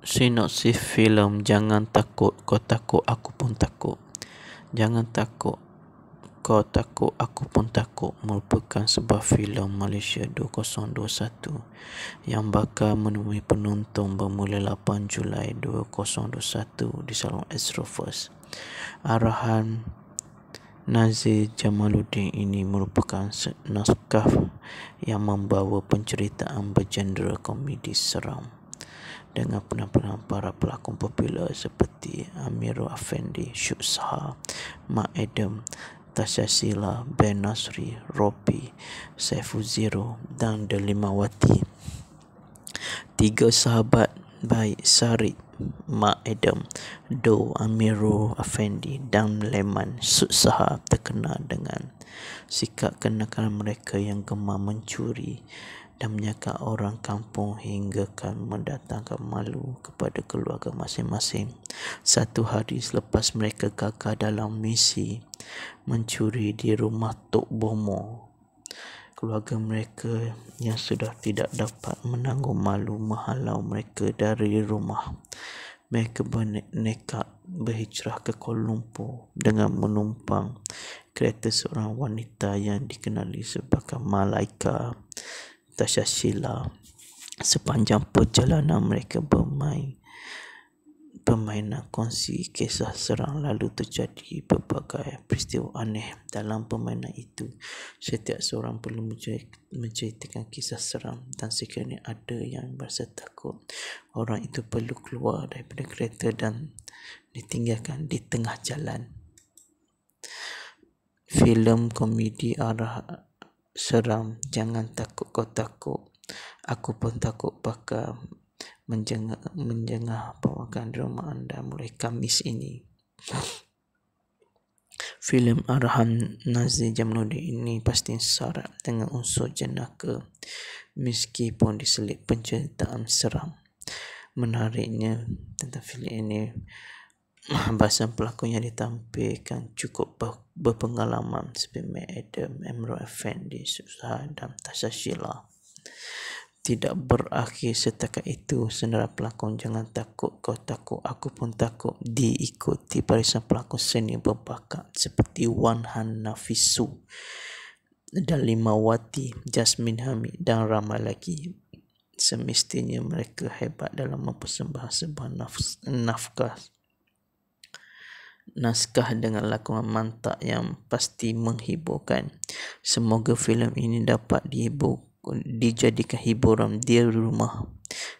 sinopsis filem jangan takut kau takut aku pun takut jangan takut kau takut aku pun takut merupakan sebuah filem Malaysia 2021 yang bakal menemui penonton bermula 8 Julai 2021 di salon Astro First arahan Nazir Jamaluddin ini merupakan naskah yang membawa penceritaan bergenre komedi seram dengan penampilan para pelakon popular seperti Amirul Afendi, Syuksha, Mak Adam, Tasha Sila, Ben Nasri, Ropi, Saifu Zero dan Delima Wati. Tiga sahabat baik Sari, Mak Adam, Do Amirul Afendi dan Leman Suksaha terkenal dengan sikap kenakalan mereka yang gemar Mencuri dan menyakat orang kampung hingga hinggakan mendatangkan malu kepada keluarga masing-masing. Satu hari selepas mereka gagal dalam misi mencuri di rumah Tok Bomo, keluarga mereka yang sudah tidak dapat menanggung malu menghalau mereka dari rumah. Mereka bernekat berhijrah ke Kuala Lumpur dengan menumpang kereta seorang wanita yang dikenali sebagai Malaika. Natasha Sheila sepanjang perjalanan mereka bermain permainan kongsi kisah serang lalu terjadi berbagai peristiwa aneh dalam permainan itu setiap seorang perlu menceritakan kisah seram dan sekiranya ada yang merasa takut orang itu perlu keluar daripada kereta dan ditinggalkan di tengah jalan filem komedi arah seram jangan takut kau takut aku pun takut pakar menjengah menjengah pawagan rumah anda mulai Kamis ini filem Arhan Nazi Jamaluddin ini pasti sarap dengan unsur jenaka meskipun diselip penceritaan seram menariknya tentang filem ini bahasa pelakunya ditampilkan cukup berpengalaman seperti Adam, Emro Effendi, Susah dan Tasha Sheila. Tidak berakhir setakat itu, senara pelakon jangan takut, kau takut, aku pun takut diikuti barisan pelakon seni berbakat seperti Wan Han Nafisu dan Lima Wati, Jasmine Hamid dan ramai lagi semestinya mereka hebat dalam mempersembahkan sebuah nafkah nafkah naskah dengan lakonan mantak yang pasti menghiburkan. Semoga filem ini dapat dihibur, dijadikan hiburan di rumah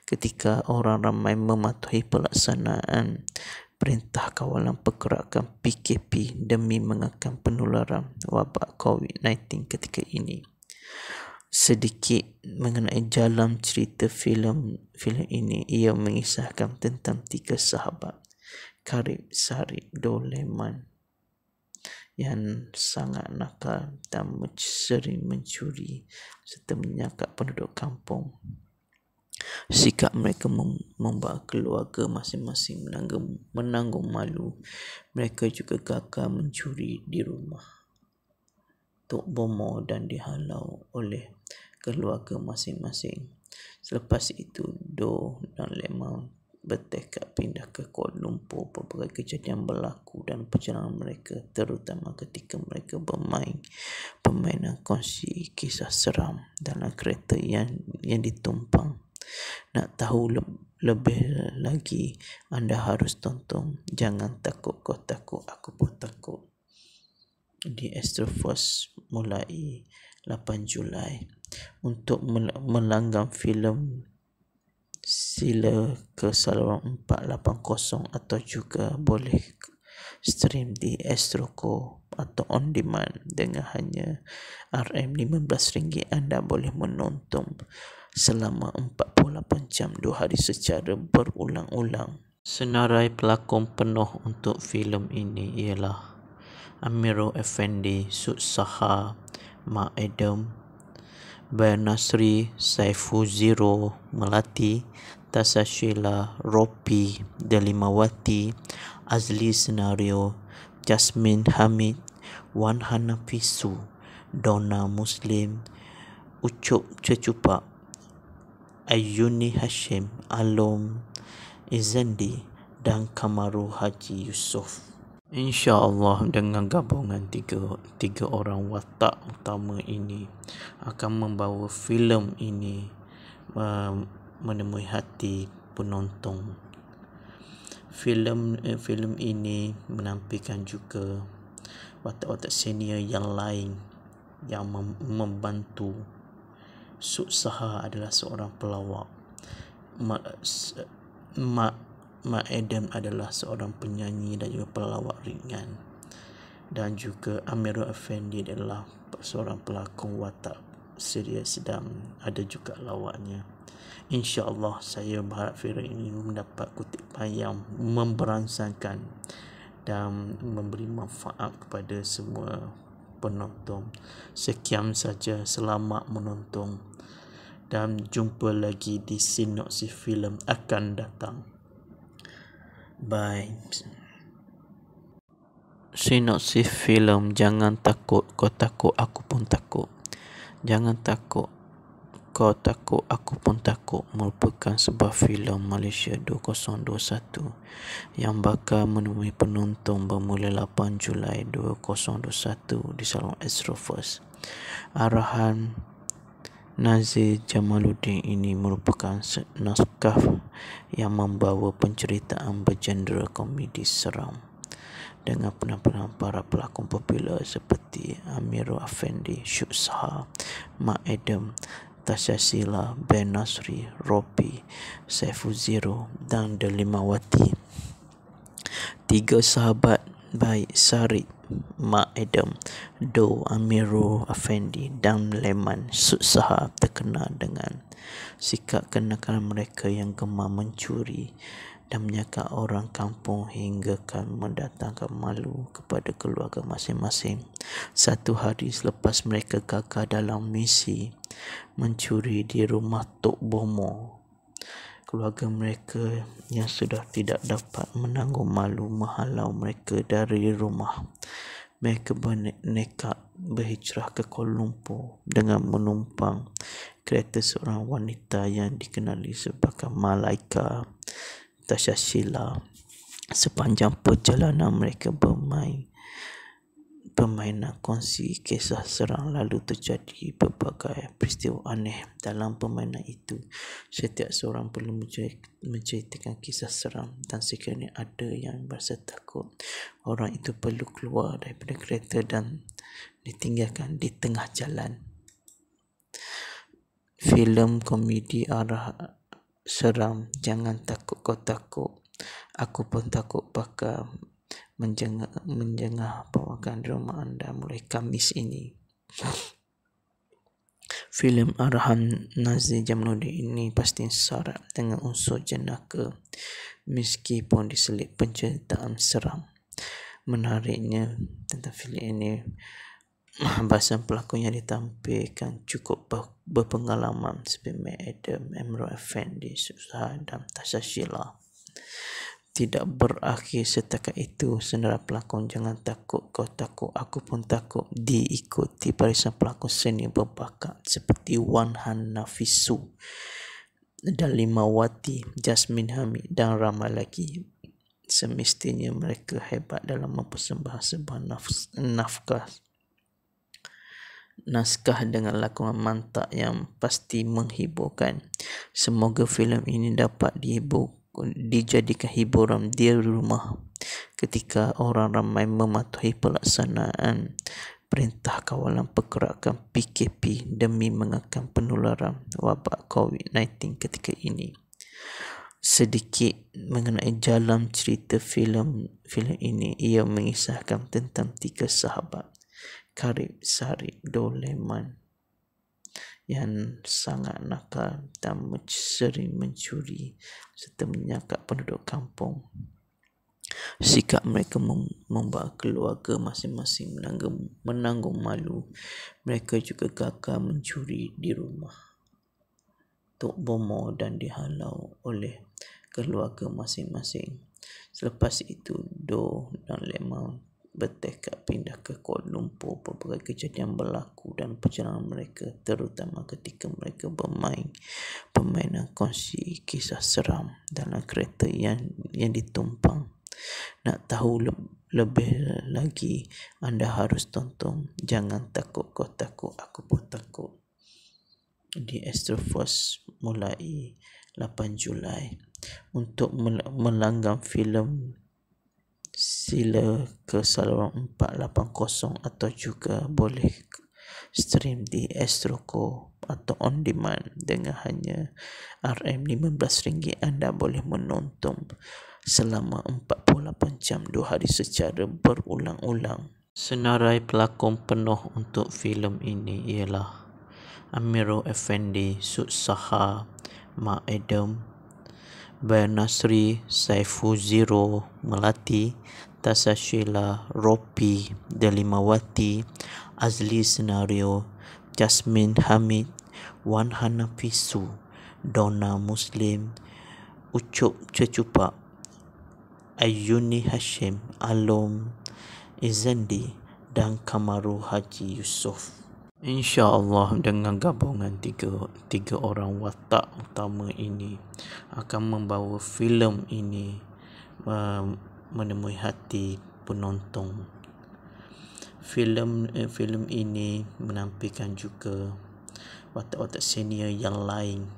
ketika orang ramai mematuhi pelaksanaan perintah kawalan pergerakan PKP demi mengekang penularan wabak COVID-19 ketika ini. Sedikit mengenai jalan cerita filem filem ini ia mengisahkan tentang tiga sahabat Karib Sarib Doleman yang sangat nakal dan sering mencuri serta menyakap penduduk kampung. Sikap mereka mem- membuat keluarga masing-masing menanggung, menanggung malu. Mereka juga gagal mencuri di rumah. Tok Bomo dan dihalau oleh keluarga masing-masing. Selepas itu, Do dan Lemang bertekad pindah ke Kuala Lumpur pelbagai kejadian berlaku dan perjalanan mereka terutama ketika mereka bermain permainan kongsi kisah seram dalam kereta yang yang ditumpang nak tahu le- lebih lagi anda harus tonton jangan takut kau takut aku pun takut di Astrofos mulai 8 Julai untuk melanggam filem sila ke saluran 480 atau juga boleh stream di Astroco atau on demand dengan hanya RM15 anda boleh menonton selama 48 jam 2 hari secara berulang-ulang. Senarai pelakon penuh untuk filem ini ialah Amiro Effendi, Sud Saha, Mak Adam, Nasri Saifu Saifuziro Melati Tasashila Ropi Delimawati Azli Senario Jasmine Hamid Wan Hanafisu Dona Muslim Ucup Cecupak Ayuni Hashim Alom Izendi dan Kamaru Haji Yusof. InsyaAllah dengan gabungan tiga, tiga orang watak utama ini akan membawa filem ini uh, menemui hati penonton. Filem uh, filem ini menampilkan juga watak-watak senior yang lain yang mem- membantu Suksaha adalah seorang pelawak. Mak, se- mak Mak Adam adalah seorang penyanyi dan juga pelawak ringan. Dan juga Amirul Effendi adalah seorang pelakon watak serius sedang ada juga lawaknya. InsyaAllah saya berharap film ini mendapat kutipan yang memberansangkan dan memberi manfaat kepada semua penonton. Sekian saja selamat menonton dan jumpa lagi di sinopsis film akan datang vibes. Sinopsis film Jangan Takut Kau Takut Aku Pun Takut. Jangan Takut Kau Takut Aku Pun Takut merupakan sebuah filem Malaysia 2021 yang bakal menemui penonton bermula 8 Julai 2021 di saluran Astro First. Arahan Nazir Jamaluddin ini merupakan naskah yang membawa penceritaan bergenre komedi seram dengan penampilan para pelakon popular seperti Amirul Afendi, Syuksha, Mak Adam, Tasha Sila, Ben Nasri, Ropi, Saifu Zero dan Delimawati. Tiga sahabat by Sarit, Ma Adam Do Amiru Afendi dan Leman Sutsaha terkenal dengan sikap kenakan mereka yang gemar mencuri dan menyakat orang kampung hingga kan mendatangkan malu kepada keluarga masing-masing. Satu hari selepas mereka gagal dalam misi mencuri di rumah Tok Bomo keluarga mereka yang sudah tidak dapat menanggung malu menghalau mereka dari rumah. Mereka bernekat berhijrah ke Kuala Lumpur dengan menumpang kereta seorang wanita yang dikenali sebagai Malaika Tasha Sepanjang perjalanan mereka bermain permainan kongsi kisah serang lalu terjadi berbagai peristiwa aneh dalam permainan itu. Setiap seorang perlu menceritakan kisah seram dan sekiranya ada yang merasa takut, orang itu perlu keluar daripada kereta dan ditinggalkan di tengah jalan. Filem komedi arah seram Jangan takut kau takut Aku pun takut bakal menjengah, menjengah pawakan rumah anda mulai Kamis ini. Film Arhan Nazi Jamaluddin ini pasti sarap dengan unsur jenaka meskipun diselip penceritaan seram. Menariknya tentang filem ini bahasa pelakunya ditampilkan cukup berpengalaman seperti Adam, Emro Effendi, Susah dan Tasha Sheila tidak berakhir setakat itu senara pelakon jangan takut kau takut aku pun takut diikuti barisan pelakon seni berbakat seperti Wan Han Nafisu dan Lima Wati, Jasmine Hamid dan ramai lagi semestinya mereka hebat dalam mempersembahkan sebuah nafkah naskah dengan lakonan mantak yang pasti menghiburkan. Semoga filem ini dapat dihibur dijadikan hiburan di rumah ketika orang ramai mematuhi pelaksanaan perintah kawalan pergerakan PKP demi mengakam penularan wabak COVID-19 ketika ini. Sedikit mengenai jalan cerita filem filem ini ia mengisahkan tentang tiga sahabat Karib, Sari, Doleman yang sangat nakal dan sering mencuri serta menyakap penduduk kampung. Sikap mereka mem- membawa keluarga masing-masing menangg- menanggung malu. Mereka juga gagal mencuri di rumah. Tok Bomo dan dihalau oleh keluarga masing-masing. Selepas itu, Do dan Lemon bertekad pindah ke Kuala Lumpur beberapa kejadian berlaku dan perjalanan mereka terutama ketika mereka bermain permainan kongsi kisah seram dalam kereta yang yang ditumpang nak tahu le- lebih lagi anda harus tonton jangan takut kau takut aku pun takut di Astro Astroforce mulai 8 Julai untuk melanggam filem sila ke saluran 480 atau juga boleh stream di Astroco atau on demand dengan hanya RM15 anda boleh menonton selama 48 jam 2 hari secara berulang-ulang. Senarai pelakon penuh untuk filem ini ialah Amiro Effendi, Sud Saha, Mak Adam, Bernasri Saifuziro Melati Tasashila Ropi Delimawati Azli Senario Jasmine Hamid Wan Hanafisu Dona Muslim Ucup Cecupak Ayuni Hashim Alom Izendi dan Kamaru Haji Yusof. InsyaAllah dengan gabungan tiga, tiga orang watak utama ini akan membawa filem ini uh, menemui hati penonton. Filem uh, filem ini menampilkan juga watak-watak senior yang lain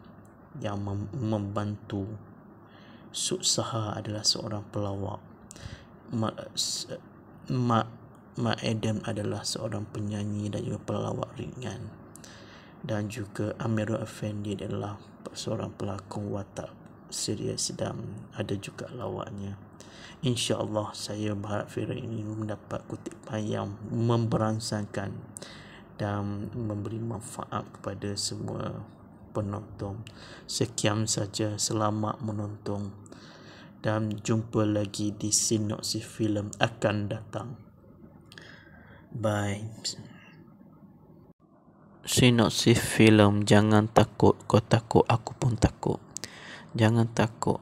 yang mem- membantu Suksaha adalah seorang pelawak. Mak, mak Mak Adam adalah seorang penyanyi dan juga pelawak ringan. Dan juga Amirul Effendi adalah seorang pelakon watak serius sedang ada juga lawaknya. InsyaAllah saya berharap film ini mendapat kutipan yang memberansangkan dan memberi manfaat kepada semua penonton. Sekian saja selamat menonton dan jumpa lagi di sinopsis film akan datang. Vibes. Sinopsis film Jangan Takut Kau Takut Aku Pun Takut. Jangan Takut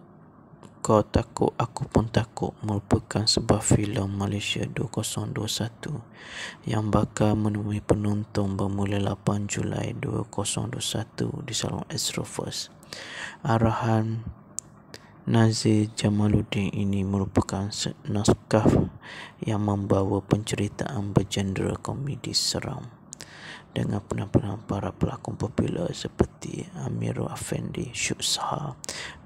Kau Takut Aku Pun Takut merupakan sebuah filem Malaysia 2021 yang bakal menemui penonton bermula 8 Julai 2021 di saluran Astro First. Arahan Nazir Jamaluddin ini merupakan naskah yang membawa penceritaan bergenre komedi seram dengan penampilan para pelakon popular seperti Amirul Afendi, Syuksha,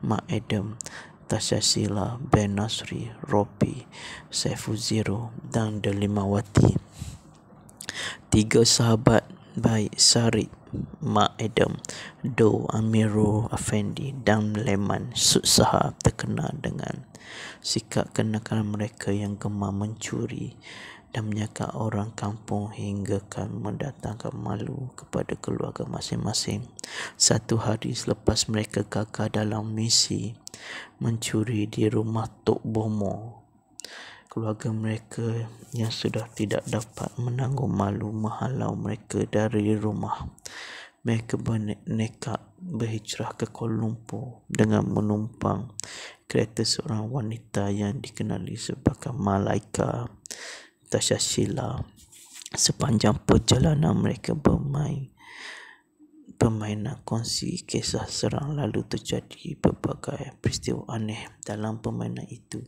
Mak Adam, Tasha Sila, Ben Nasri, Ropi, Saifu Zero dan Delimawati. Tiga sahabat baik Sarik Ma Adam Do Amiru Afendi dan Leman Sutsaha terkena dengan sikap kenakalan mereka yang gemar mencuri dan menyakat orang kampung hingga kan mendatangkan malu kepada keluarga masing-masing. Satu hari selepas mereka gagal dalam misi mencuri di rumah Tok Bomo keluarga mereka yang sudah tidak dapat menanggung malu menghalau mereka dari rumah. Mereka bernekat berhijrah ke Kuala Lumpur dengan menumpang kereta seorang wanita yang dikenali sebagai Malaika Tasha Sepanjang perjalanan mereka bermain permainan kongsi kisah serang lalu terjadi berbagai peristiwa aneh dalam permainan itu.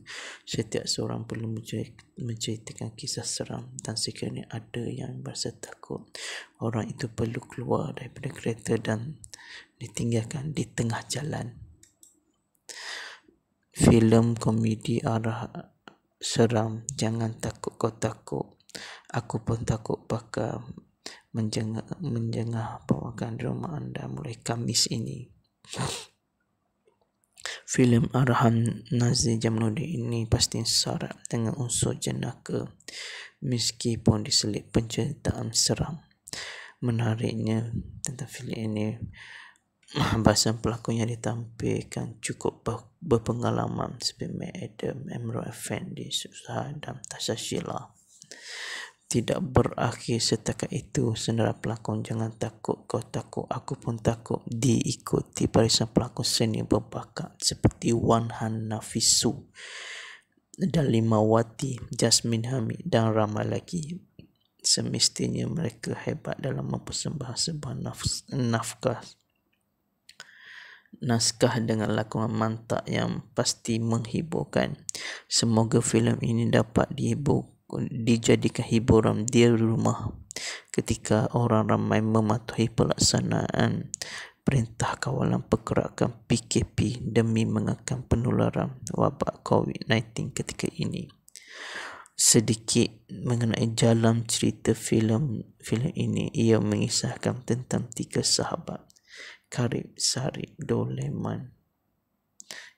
Setiap seorang perlu menceritakan kisah seram dan sekiranya ada yang merasa takut, orang itu perlu keluar daripada kereta dan ditinggalkan di tengah jalan. Filem komedi arah seram Jangan takut kau takut Aku pun takut bakal menjengah, menjengah pawakan drama anda mulai Kamis ini. Film Arhan Nazir Jamaluddin ini pasti sarap dengan unsur jenaka meskipun diselit penceritaan seram. Menariknya tentang filem ini bahasa pelakunya ditampilkan cukup berpengalaman seperti Adam, Emerald Effendi, Susah dan Tasha Sheila tidak berakhir setakat itu senara pelakon jangan takut kau takut aku pun takut diikuti barisan pelakon seni berbakat seperti Wan Han Nafisu dan Lima Wati Jasmine Hamid dan ramai lagi semestinya mereka hebat dalam mempersembahkan sebuah nafkah naskah dengan lakonan mantak yang pasti menghiburkan. Semoga filem ini dapat dihibur dijadikan hiburan di rumah ketika orang ramai mematuhi pelaksanaan perintah kawalan pergerakan PKP demi mengakam penularan wabak COVID-19 ketika ini. Sedikit mengenai jalan cerita filem filem ini ia mengisahkan tentang tiga sahabat Karib Sari Doleman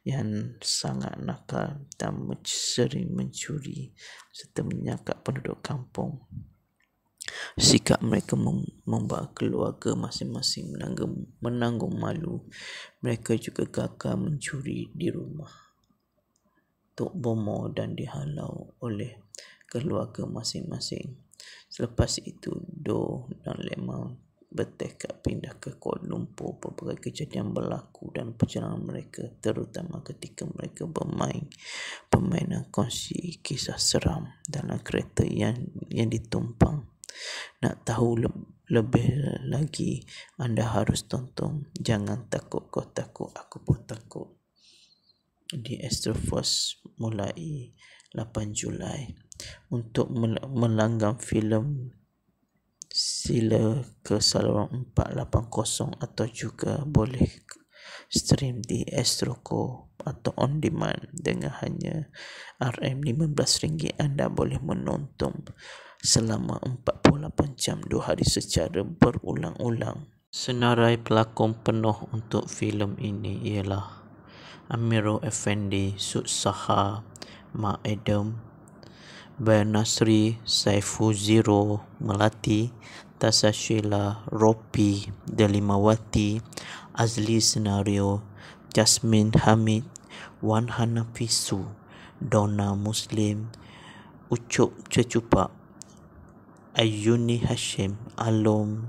yang sangat nakal dan sering mencuri serta menyakat penduduk kampung. Sikap mereka mem- membawa keluarga masing-masing menanggung, menanggung malu. Mereka juga gagal mencuri di rumah. Tok Bomo dan dihalau oleh keluarga masing-masing. Selepas itu, Do dan Lemon bertekad pindah ke Kuala Lumpur pelbagai kejadian berlaku dan perjalanan mereka terutama ketika mereka bermain permainan kongsi kisah seram dalam kereta yang yang ditumpang nak tahu le- lebih lagi anda harus tonton jangan takut kau takut aku pun takut di Astroforce mulai 8 Julai untuk melanggam filem sila ke saluran 480 atau juga boleh stream di Astroco atau on demand dengan hanya RM15 anda boleh menonton selama 48 jam 2 hari secara berulang-ulang. Senarai pelakon penuh untuk filem ini ialah Amiro Effendi, Sud Saha, Mak Adam, Nasri Bernasri Zero Melati Tasashila Ropi Delimawati Azli Senario Jasmine Hamid Wan Hanafisu Dona Muslim Ucup Cecupak Ayuni Hashim Alom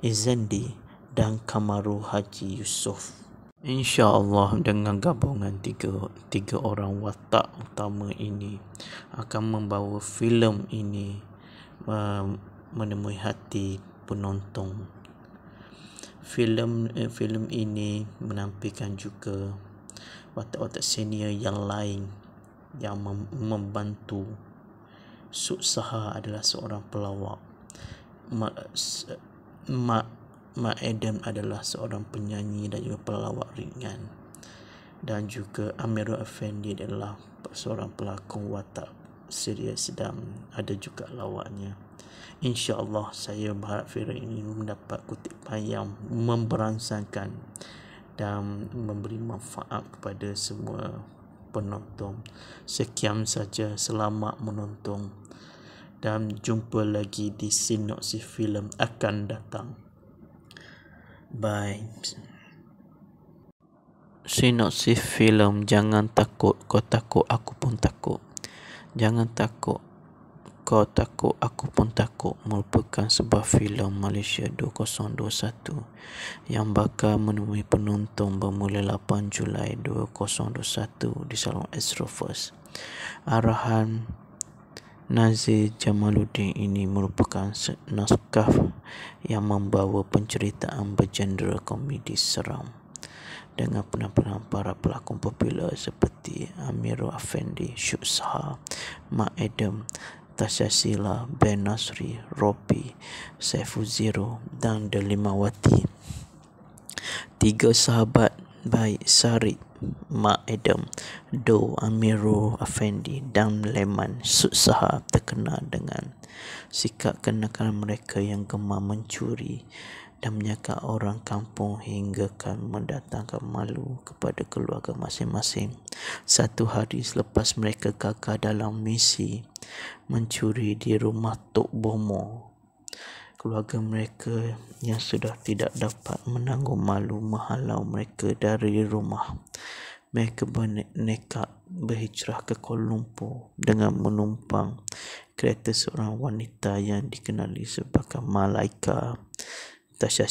Izendi dan Kamaru Haji Yusof. InsyaAllah dengan gabungan tiga, tiga orang watak utama ini akan membawa filem ini uh, menemui hati penonton. Filem uh, filem ini menampilkan juga watak-watak senior yang lain yang mem- membantu Suksaha adalah seorang pelawak. Mak, Mak Adam adalah seorang penyanyi dan juga pelawak ringan. Dan juga Amirul Effendi adalah seorang pelakon watak serius sedang ada juga lawaknya. InsyaAllah saya berharap film ini mendapat kutipan yang memberansangkan dan memberi manfaat kepada semua penonton. Sekian saja selamat menonton dan jumpa lagi di sinopsis film akan datang. Bye. Sinopsis film Jangan Takut Kau Takut Aku Pun Takut. Jangan Takut Kau Takut Aku Pun Takut merupakan sebuah filem Malaysia 2021 yang bakal menemui penonton bermula 8 Julai 2021 di saluran Astro First. Arahan Nazir Jamaluddin ini merupakan naskah yang membawa penceritaan bergenre komedi seram dengan penampilan para pelakon popular seperti Amirul Afendi, Syuksha, Mak Adam, Tasha Sila, Ben Nasri, Ropi, Saifu Zero dan Delimawati. Tiga sahabat baik Sarik Ma Adam, Do Amiru Afendi dan Lehman Sutsaha terkena dengan sikap kenakan mereka yang gemar mencuri dan menyakat orang kampung hingga kan mendatangkan malu kepada keluarga masing-masing. Satu hari selepas mereka gagal dalam misi mencuri di rumah Tok Bomo, keluarga mereka yang sudah tidak dapat menanggung malu menghalau mereka dari rumah mereka bernekat berhijrah ke Kuala Lumpur dengan menumpang kereta seorang wanita yang dikenali sebagai Malaika Tasha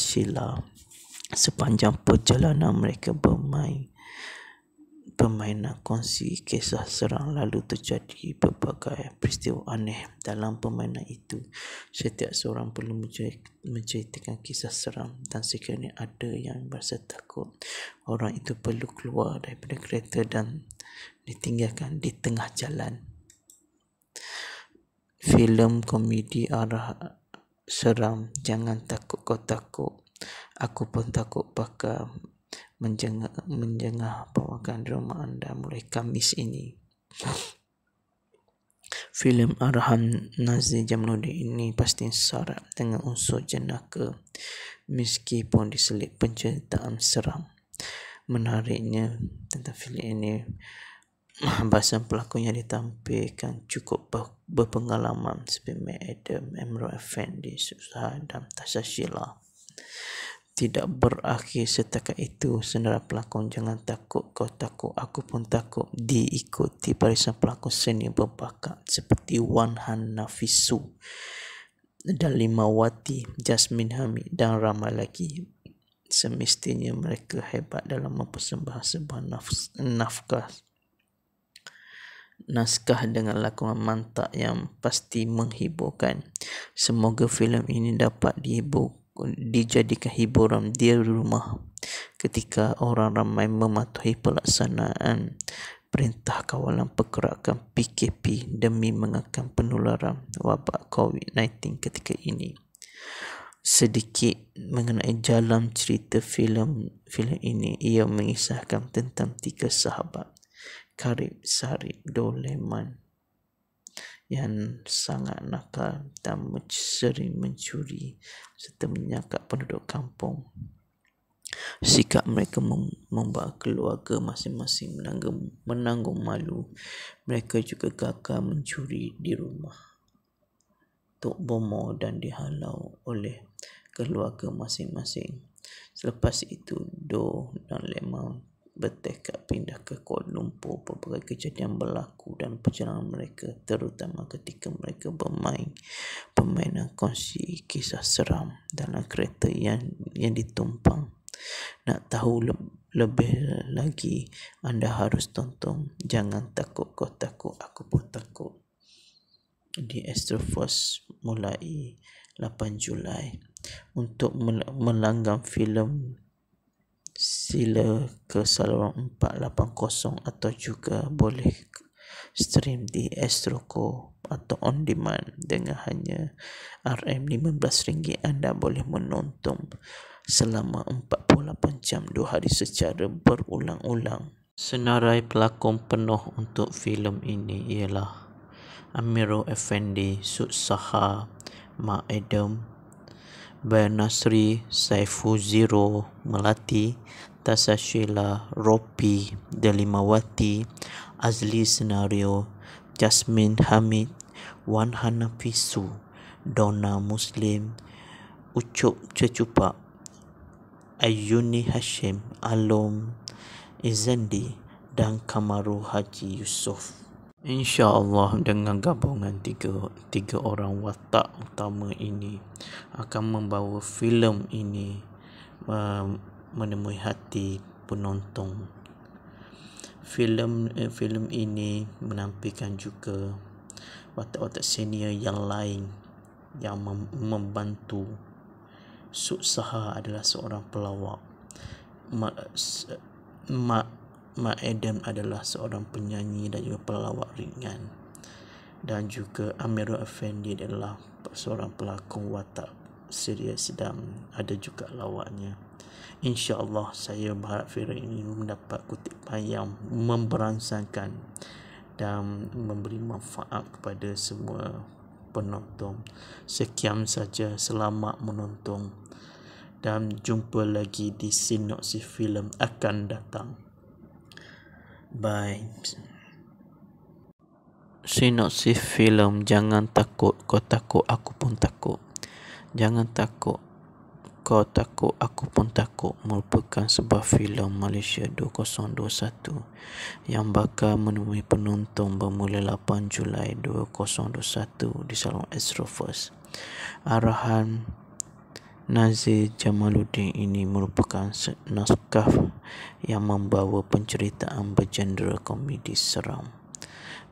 Sepanjang perjalanan mereka bermain, permainan kongsi kisah serang lalu terjadi berbagai peristiwa aneh dalam permainan itu. Setiap seorang perlu menceritakan kisah seram dan sekiranya ada yang merasa takut, orang itu perlu keluar daripada kereta dan ditinggalkan di tengah jalan. Filem komedi arah seram Jangan takut kau takut Aku pun takut bakal Menjengah menjaga pemakan drama anda mulai Kamis ini. Filem Arhan Nazir Jamaluddin ini pasti sarap dengan unsur jenaka meskipun diselip penceritaan seram. Menariknya tentang filem ini bahasa pelakunya ditampilkan cukup berpengalaman seperti Adam, Emerald Effendi, Susah dan Tasha Sheila tidak berakhir setakat itu senara pelakon jangan takut kau takut aku pun takut diikuti barisan pelakon seni berbakat seperti Wan Han Nafisu dan Lima Wati Jasmine Hamid dan ramai lagi semestinya mereka hebat dalam mempersembahkan sebuah nafkah naskah dengan lakonan mantak yang pasti menghiburkan. Semoga filem ini dapat dihibur dijadikan hiburan dia di rumah ketika orang ramai mematuhi pelaksanaan perintah kawalan pergerakan PKP demi mengakam penularan wabak COVID-19 ketika ini. Sedikit mengenai jalan cerita filem filem ini ia mengisahkan tentang tiga sahabat Karib, sari Doleman yang sangat nakal dan sering mencuri serta menyakap penduduk kampung. Sikap mereka mem- membuat keluarga masing-masing menanggung, menanggung malu. Mereka juga gagal mencuri di rumah. Tok Bomo dan dihalau oleh keluarga masing-masing. Selepas itu, Do dan Lemang bertekad pindah ke Kuala Lumpur pelbagai kejadian berlaku dan perjalanan mereka terutama ketika mereka bermain permainan kongsi kisah seram dalam kereta yang yang ditumpang nak tahu le- lebih lagi anda harus tonton jangan takut kau takut aku pun takut di Astroforce mulai 8 Julai untuk melanggam filem sila ke saluran 480 atau juga boleh stream di Astroco atau on demand dengan hanya RM15 anda boleh menonton selama 48 jam 2 hari secara berulang-ulang. Senarai pelakon penuh untuk filem ini ialah Amiro Effendi, Sud Saha, Mak Adam, Nasri Saifu Saifuziro Melati Tasashila Ropi Delimawati Azli Senario Jasmine Hamid Wan Hanafisu Dona Muslim Ucup Cecupak Ayuni Hashim Alom Izendi dan Kamaru Haji Yusof. InsyaAllah dengan gabungan tiga, tiga orang watak utama ini akan membawa filem ini uh, menemui hati penonton. Filem uh, filem ini menampilkan juga watak-watak senior yang lain yang mem- membantu Suksaha adalah seorang pelawak. Mak, se- mak Mak Adam adalah seorang penyanyi dan juga pelawak ringan. Dan juga Amirul Effendi adalah seorang pelakon watak serius sedang ada juga lawaknya. InsyaAllah saya berharap film ini mendapat kutipan yang memberansangkan dan memberi manfaat kepada semua penonton. Sekian saja selamat menonton dan jumpa lagi di sinopsis film akan datang vibes. Sinopsis film Jangan Takut Kau Takut Aku Pun Takut. Jangan Takut Kau Takut Aku Pun Takut merupakan sebuah filem Malaysia 2021 yang bakal menemui penonton bermula 8 Julai 2021 di Salon Astro First. Arahan Nazir Jamaluddin ini merupakan naskah yang membawa penceritaan bergenre komedi seram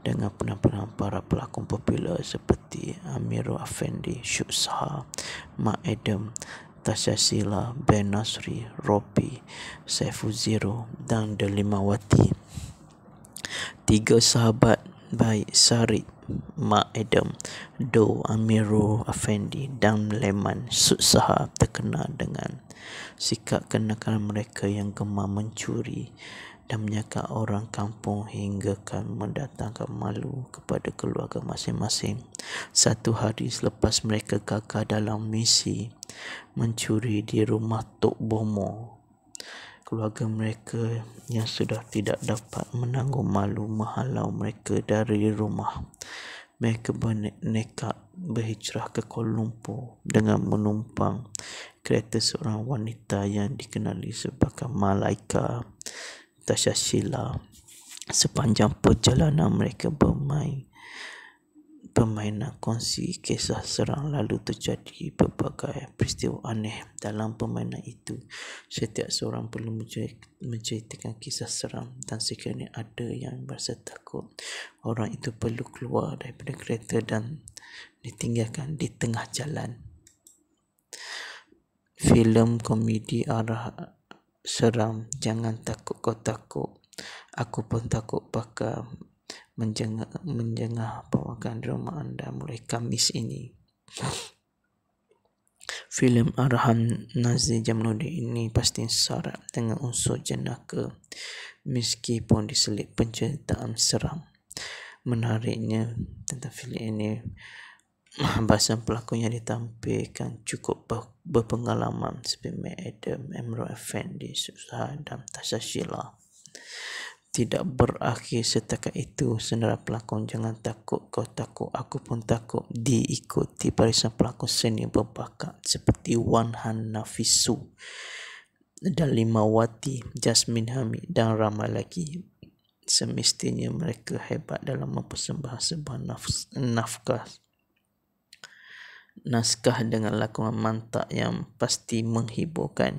dengan penampilan para pelakon popular seperti Amirul Afendi, Syuksha, Mak Adam, Tasha Sila, Ben Nasri, Ropi, Saifu Zero dan Delimawati. Tiga sahabat Baik Sari Mak Adam Do Amiru Afendi dan Leman Sutsaha terkena dengan sikap kenakalan mereka yang gemar mencuri dan menyakat orang kampung hingga kan mendatangkan malu kepada keluarga masing-masing. Satu hari selepas mereka gagal dalam misi mencuri di rumah Tok Bomo keluarga mereka yang sudah tidak dapat menanggung malu menghalau mereka dari rumah. Mereka bernekat berhijrah ke Kuala Lumpur dengan menumpang kereta seorang wanita yang dikenali sebagai Malaika Tasha Sepanjang perjalanan mereka bermain permainan kongsi kisah serang lalu terjadi pelbagai peristiwa aneh dalam permainan itu. Setiap seorang perlu menceritakan kisah seram dan sekiranya ada yang merasa takut, orang itu perlu keluar daripada kereta dan ditinggalkan di tengah jalan. Filem komedi arah seram Jangan takut kau takut Aku pun takut bakal Menjengah menjengah pawakan drama anda mulai Kamis ini. Film Arhan Nazir Jamaluddin ini pasti sarap dengan unsur jenaka meskipun diselit penceritaan seram. Menariknya tentang filem ini bahasa pelakunya ditampilkan cukup berpengalaman seperti Adam, Emerald Effendi, Susah dan Tasha Sheila tidak berakhir setakat itu senara pelakon jangan takut kau takut aku pun takut diikuti barisan pelakon seni berbakat seperti Wan Han, Nafisu Dalima Wati Jasmine Hamid dan ramai lagi semestinya mereka hebat dalam mempersembahkan sebuah nafkah naskah dengan lakonan mantak yang pasti menghiburkan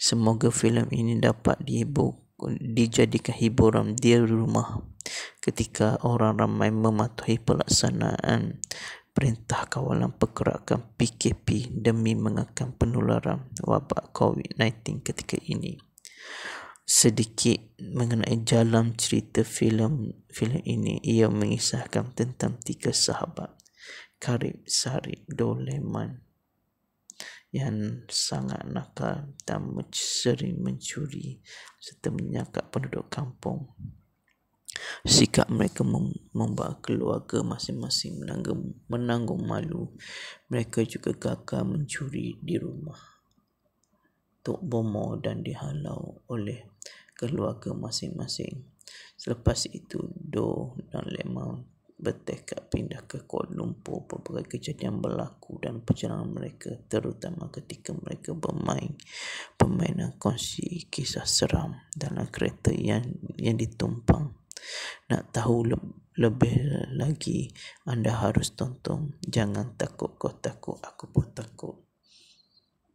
semoga filem ini dapat dihibur dijadikan hiburan di rumah ketika orang ramai mematuhi pelaksanaan perintah kawalan pergerakan PKP demi mengakam penularan wabak COVID-19 ketika ini. Sedikit mengenai jalan cerita filem filem ini ia mengisahkan tentang tiga sahabat Karib, Sari, Doleman yang sangat nakal dan sering mencuri serta menyakat penduduk kampung. Sikap mereka mem- membawa keluarga masing-masing menanggung, menanggung malu. Mereka juga gagal mencuri di rumah. Tok Bomo dan dihalau oleh keluarga masing-masing. Selepas itu, Do dan Lemon bertekad pindah ke Kuala Lumpur pelbagai kejadian berlaku dan perjalanan mereka terutama ketika mereka bermain permainan kongsi kisah seram dalam kereta yang yang ditumpang nak tahu le- lebih lagi anda harus tonton jangan takut kau takut aku pun takut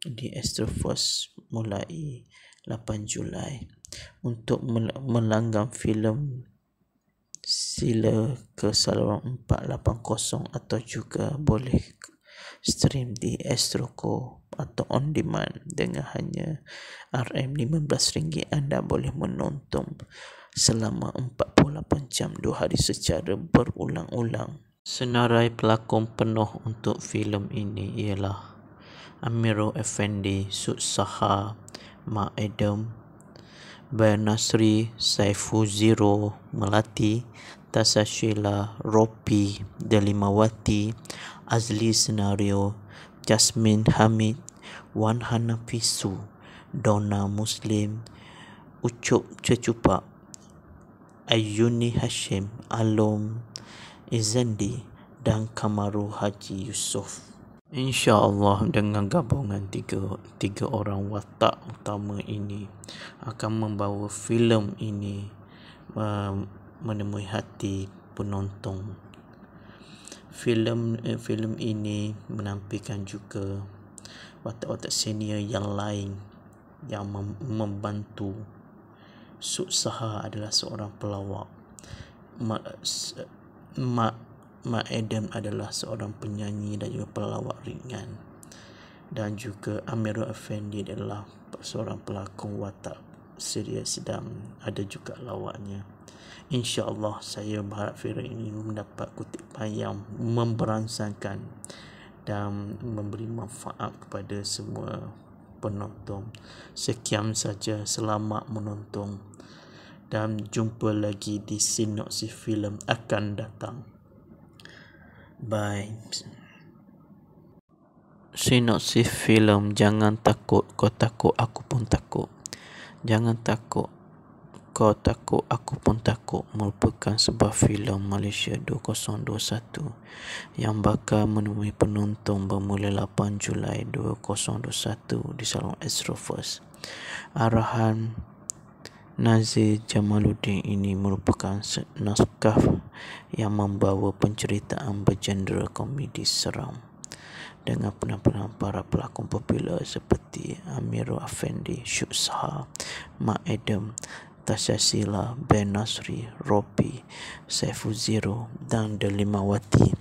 di Astroverse mulai 8 Julai untuk melanggam filem sila ke saluran 480 atau juga boleh stream di Astroco atau on demand dengan hanya RM15 anda boleh menonton selama 48 jam 2 hari secara berulang-ulang. Senarai pelakon penuh untuk filem ini ialah Amiro Effendi, Sud Saha, Mak Adam, Nasri Saifu Zero Melati Tasashila Ropi Delimawati Azli Senario Jasmine Hamid Wan Hanafisu Dona Muslim Ucup Cecupak Ayuni Hashim Alom Izendi dan Kamaru Haji Yusof. InsyaAllah dengan gabungan tiga, tiga orang watak utama ini akan membawa filem ini uh, menemui hati penonton. Filem uh, filem ini menampilkan juga watak-watak senior yang lain yang mem- membantu Suksaha adalah seorang pelawak. Mak, mak Mak Adam adalah seorang penyanyi dan juga pelawak ringan. Dan juga Amirul Effendi adalah seorang pelakon watak serius sedang ada juga lawaknya. InsyaAllah saya berharap film ini mendapat kutipan yang memberansangkan dan memberi manfaat kepada semua penonton. Sekian saja selamat menonton dan jumpa lagi di sinopsis film akan datang. Vibes. Sinopsis filem Jangan Takut Kau Takut Aku Pun Takut. Jangan Takut Kau Takut Aku Pun Takut merupakan sebuah filem Malaysia 2021 yang bakal menemui penonton bermula 8 Julai 2021 di saluran Astro First. Arahan Nazir Jamaluddin ini merupakan naskah yang membawa penceritaan bergenre komedi seram dengan penampilan para pelakon popular seperti Amirul Afendi, Syuksha, Mak Adam, Tasha Sila, Ben Nasri, Ropi, Saifu Zero dan Delimawati.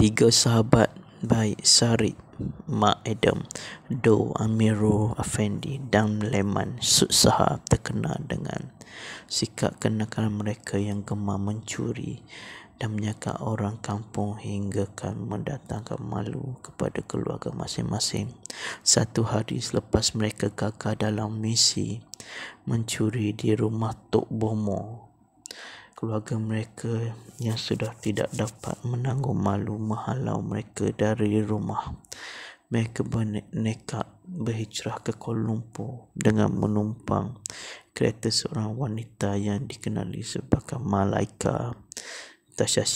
Tiga sahabat by Sari Ma Adam Do Amiru Afendi dan Leman Sutsaha terkena dengan sikap kenakan mereka yang gemar mencuri dan menyakat orang kampung hingga kan mendatangkan malu kepada keluarga masing-masing. Satu hari selepas mereka gagal dalam misi mencuri di rumah Tok Bomo keluarga mereka yang sudah tidak dapat menanggung malu menghalau mereka dari rumah. Mereka bernekat berhijrah ke Kuala Lumpur dengan menumpang kereta seorang wanita yang dikenali sebagai Malaika Tasha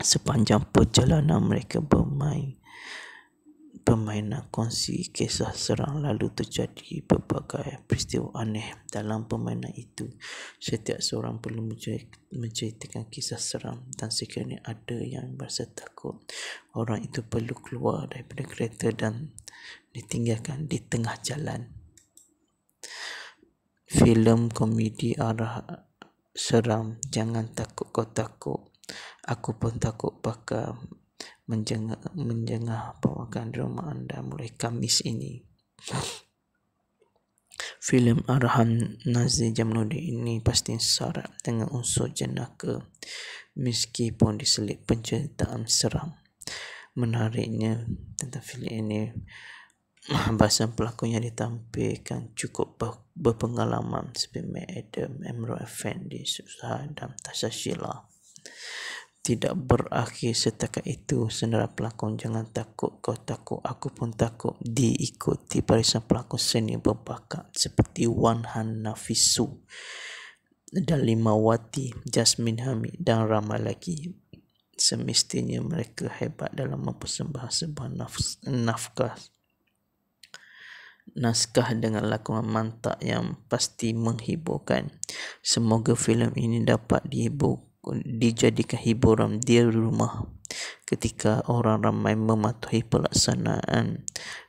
Sepanjang perjalanan mereka bermain permainan kongsi kisah serang lalu terjadi berbagai peristiwa aneh dalam permainan itu. Setiap seorang perlu menceritakan kisah seram dan sekiranya ada yang merasa takut, orang itu perlu keluar daripada kereta dan ditinggalkan di tengah jalan. Filem komedi arah seram Jangan takut kau takut Aku pun takut bakal menjengah, menjengah pawakan rumah anda mulai Kamis ini. Film Arhan Nazir Jamnudin ini pasti sarap dengan unsur jenaka meskipun diselit penceritaan seram. Menariknya tentang filem ini bahasa pelakunya ditampilkan cukup berpengalaman seperti Adam, Emro Effendi, Susah dan Tasha Sheila tidak berakhir setakat itu senara pelakon jangan takut kau takut aku pun takut diikuti barisan pelakon seni berbakat seperti Wan Han Nafisu dan Lima Wati Jasmine Hamid dan ramai lagi semestinya mereka hebat dalam mempersembahkan sebuah nafkah naskah dengan lakonan mantak yang pasti menghiburkan. Semoga filem ini dapat dihibur dijadikan hiburan di rumah ketika orang ramai mematuhi pelaksanaan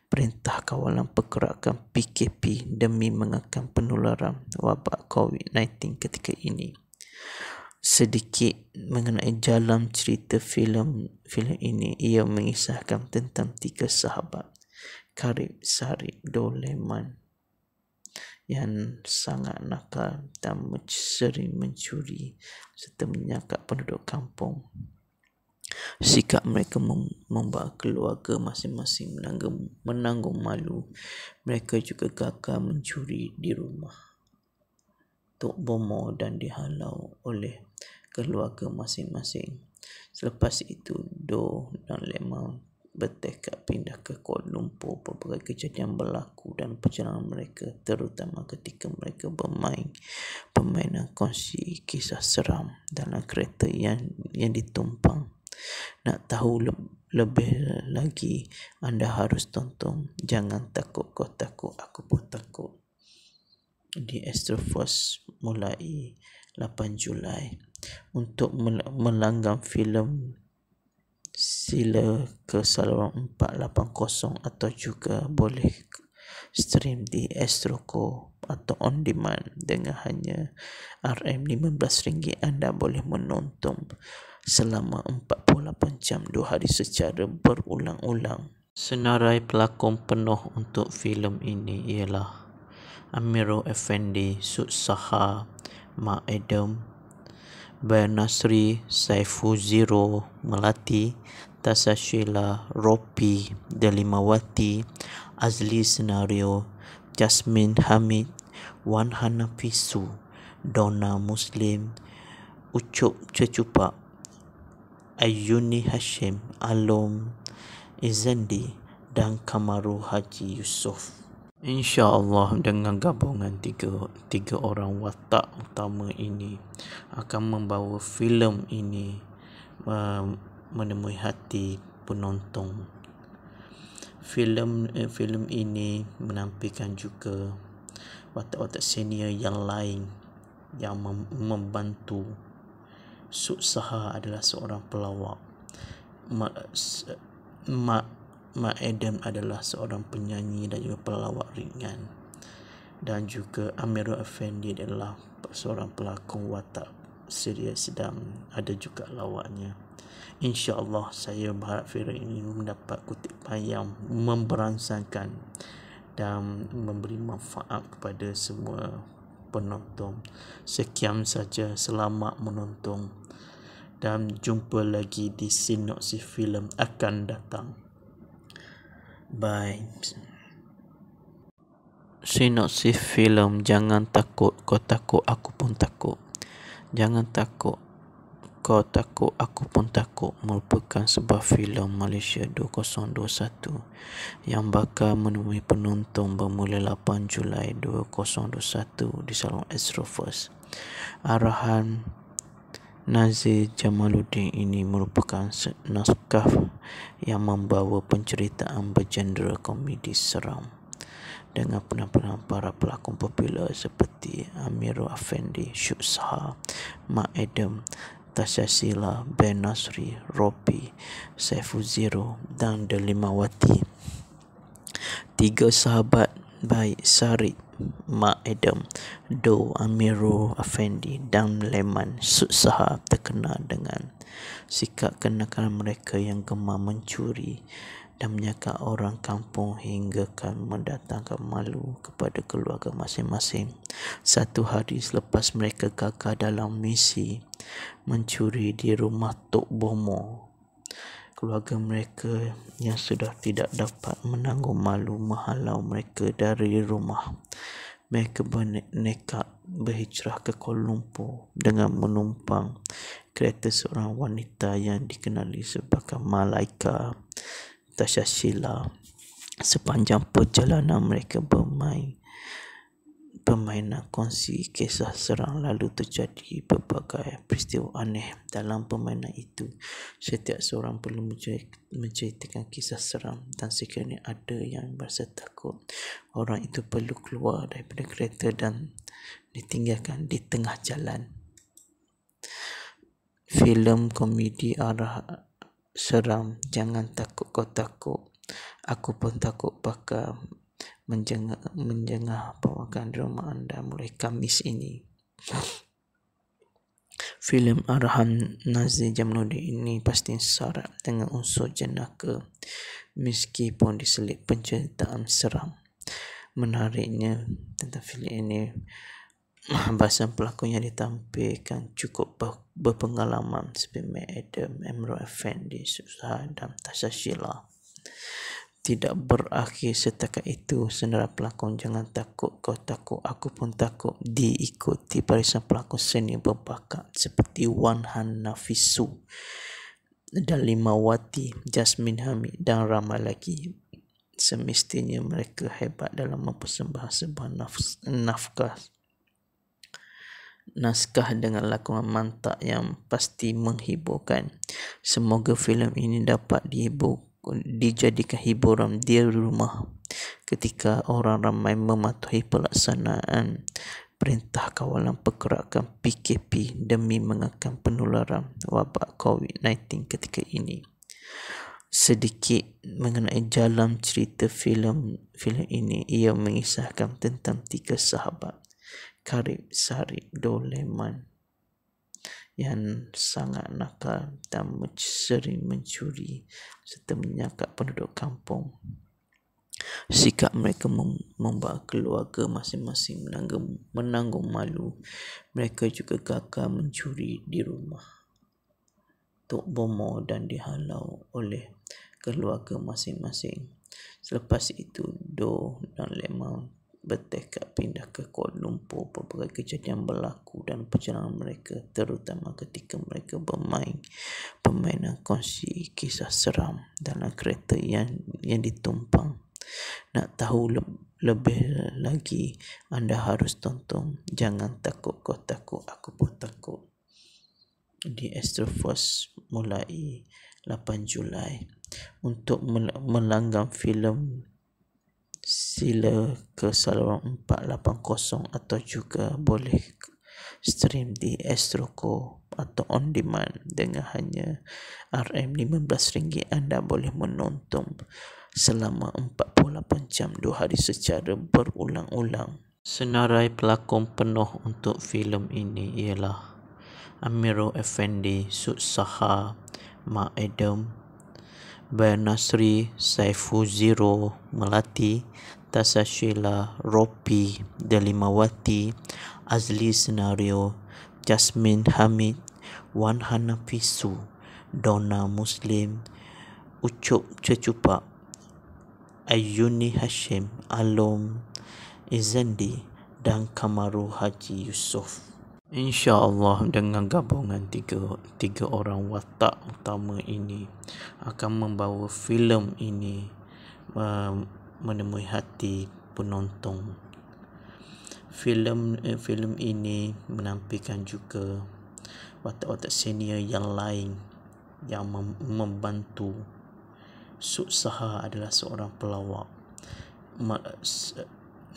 perintah kawalan pergerakan PKP demi mengakam penularan wabak COVID-19 ketika ini. Sedikit mengenai jalan cerita filem filem ini ia mengisahkan tentang tiga sahabat Karib, Sari, Doleman yang sangat nakal dan sering mencuri serta menyakat penduduk kampung. Sikap mereka mem- membawa keluarga masing-masing menanggung, menanggung malu. Mereka juga gagal mencuri di rumah. Tok Bomo dan dihalau oleh keluarga masing-masing. Selepas itu, Do dan Lemon bertekad pindah ke Kuala Lumpur pelbagai kejadian berlaku dan perjalanan mereka terutama ketika mereka bermain permainan kongsi kisah seram dalam kereta yang yang ditumpang nak tahu le- lebih lagi anda harus tonton jangan takut kau takut aku pun takut di Astroforce mulai 8 Julai untuk melanggam filem sila ke saluran 480 atau juga boleh stream di Astroco atau on demand dengan hanya RM15 anda boleh menonton selama 48 jam 2 hari secara berulang-ulang. Senarai pelakon penuh untuk filem ini ialah Amiro Effendi, Sud Saha, Mak Adam, Nasri Bernasri Zero Melati Tasashila Ropi Delimawati Azli Senario Jasmine Hamid Wan Hanafisu Dona Muslim Ucup Cecupak Ayuni Hashim Alom Izendi dan Kamaru Haji Yusof. InsyaAllah dengan gabungan tiga, tiga orang watak utama ini akan membawa filem ini uh, menemui hati penonton. Filem uh, filem ini menampilkan juga watak-watak senior yang lain yang mem- membantu Suksaha adalah seorang pelawak. Mak, se- mak Mak Adam adalah seorang penyanyi dan juga pelawak ringan. Dan juga Amirul Effendi adalah seorang pelakon watak serius sedang ada juga lawaknya. InsyaAllah saya berharap film ini mendapat kutipan yang memberansangkan dan memberi manfaat kepada semua penonton. Sekian saja selamat menonton dan jumpa lagi di sinopsis film akan datang. Bye. Sinopsis film Jangan Takut Kau Takut Aku Pun Takut. Jangan Takut Kau Takut Aku Pun Takut merupakan sebuah filem Malaysia 2021 yang bakal menemui penonton bermula 8 Julai 2021 di Salon Astro First. Arahan Nazir Jamaluddin ini merupakan naskah yang membawa penceritaan bergenre komedi seram dengan penampilan para pelakon popular seperti Amirul Afendi, Syuksha, Mak Adam, Tasha Sila, Ben Nasri, Ropi, Saifu Zero dan Delimawati. Tiga sahabat Baik Sari Ma Adam Do Amiru Afendi dan Leman Sutsaha terkenal dengan sikap kenakan mereka yang gemar mencuri dan menyakat orang kampung hingga kan mendatangkan malu kepada keluarga masing-masing. Satu hari selepas mereka gagal dalam misi mencuri di rumah Tok Bomo keluarga mereka yang sudah tidak dapat menanggung malu menghalau mereka dari rumah. Mereka bernekat berhijrah ke Kuala Lumpur dengan menumpang kereta seorang wanita yang dikenali sebagai Malaika Tasha Sepanjang perjalanan mereka bermain permainan kongsi kisah serang lalu terjadi pelbagai peristiwa aneh dalam permainan itu. Setiap seorang perlu menceritakan kisah seram dan sekiranya ada yang merasa takut, orang itu perlu keluar daripada kereta dan ditinggalkan di tengah jalan. Filem komedi arah seram Jangan takut kau takut Aku pun takut bakal menjengah, menjengah pawagan rumah anda mulai Kamis ini. Film arahan Nazir Jamnudi ini pasti sarap dengan unsur jenaka meskipun diselit penceritaan seram. Menariknya tentang filem ini bahasa pelakunya ditampilkan cukup berpengalaman seperti Adam, Emerald Effendi, Susah dan Tasha Sheila tidak berakhir setakat itu senara pelakon jangan takut kau takut aku pun takut diikuti barisan pelakon seni berbakat seperti Wan Han Nafisu dan Lima Wati Jasmine Hamid dan ramai lagi semestinya mereka hebat dalam mempersembahkan sebuah nafkah naskah dengan lakonan mantak yang pasti menghiburkan. Semoga filem ini dapat dihibur dijadikan hiburan di rumah ketika orang ramai mematuhi pelaksanaan perintah kawalan pergerakan PKP demi mengekang penularan wabak COVID-19 ketika ini. Sedikit mengenai jalan cerita filem filem ini ia mengisahkan tentang tiga sahabat Karib Sari Doleman yang sangat nakal dan sering mencuri serta menyakat penduduk kampung. Sikap mereka mem- membawa keluarga masing-masing menanggung, menanggung malu. Mereka juga gagal mencuri di rumah. Tok Bomo dan dihalau oleh keluarga masing-masing. Selepas itu, Do dan Lemon bertekad pindah ke Kuala Lumpur pelbagai kejadian berlaku dan perjalanan mereka terutama ketika mereka bermain permainan kongsi kisah seram dalam kereta yang yang ditumpang nak tahu le- lebih lagi anda harus tonton jangan takut kau takut aku pun takut di Astroforce mulai 8 Julai untuk melanggam filem sila ke saluran 480 atau juga boleh stream di Astroco atau on demand dengan hanya RM15 anda boleh menonton selama 48 jam 2 hari secara berulang-ulang. Senarai pelakon penuh untuk filem ini ialah Amiro Effendi, Sud Saha, Mak Adam, Bayan Nasri Saifu Zero Melati Tasashila Ropi Delimawati Azli Senario Jasmine Hamid Wan Hanafisu Dona Muslim Ucup Cecupak Ayuni Hashim Alom Izendi dan Kamaru Haji Yusof. InsyaAllah dengan gabungan tiga, tiga orang watak utama ini akan membawa filem ini uh, menemui hati penonton. Filem uh, filem ini menampilkan juga watak-watak senior yang lain yang mem- membantu Suksaha adalah seorang pelawak. Mak,